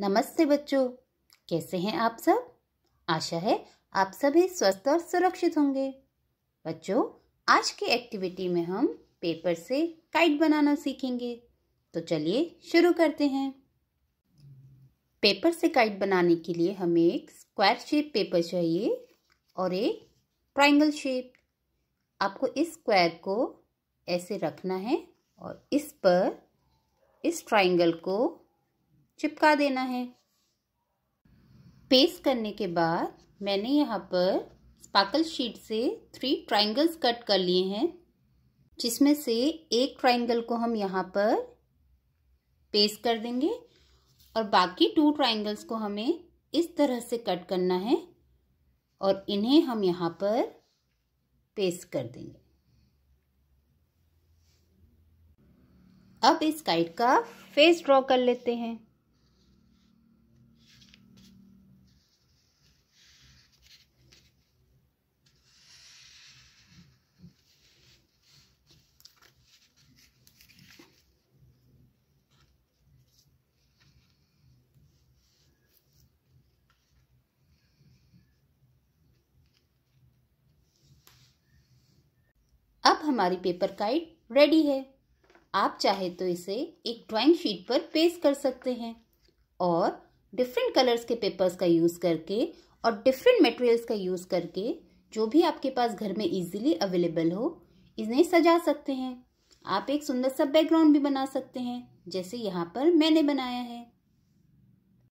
नमस्ते बच्चों कैसे हैं आप सब आशा है आप सभी स्वस्थ और सुरक्षित होंगे बच्चों आज की एक्टिविटी में हम पेपर से काइट बनाना सीखेंगे तो चलिए शुरू करते हैं पेपर से काइट बनाने के लिए हमें एक स्क्वायर शेप पेपर चाहिए और एक ट्राइंगल शेप आपको इस स्क्वायर को ऐसे रखना है और इस पर इस ट्राइंगल को चिपका देना है पेस्ट करने के बाद मैंने यहाँ पर स्पार्कल शीट से थ्री ट्राइंगल्स कट कर लिए हैं जिसमें से एक ट्राइंगल को हम यहाँ पर पेस्ट कर देंगे और बाकी टू ट्राइंगल्स को हमें इस तरह से कट करना है और इन्हें हम यहाँ पर पेस्ट कर देंगे अब इस काइट का फेस ड्रॉ कर लेते हैं हमारी पेपर काइट रेडी है आप चाहे तो इसे एक ड्राइंग शीट पर पेस्ट कर सकते हैं और डिफरेंट कलर्स के पेपर्स का यूज़ करके और डिफरेंट मटेरियल्स का यूज़ करके जो भी आपके पास घर में इजीली अवेलेबल हो इन्हें सजा सकते हैं आप एक सुंदर सा बैकग्राउंड भी बना सकते हैं जैसे यहाँ पर मैंने बनाया है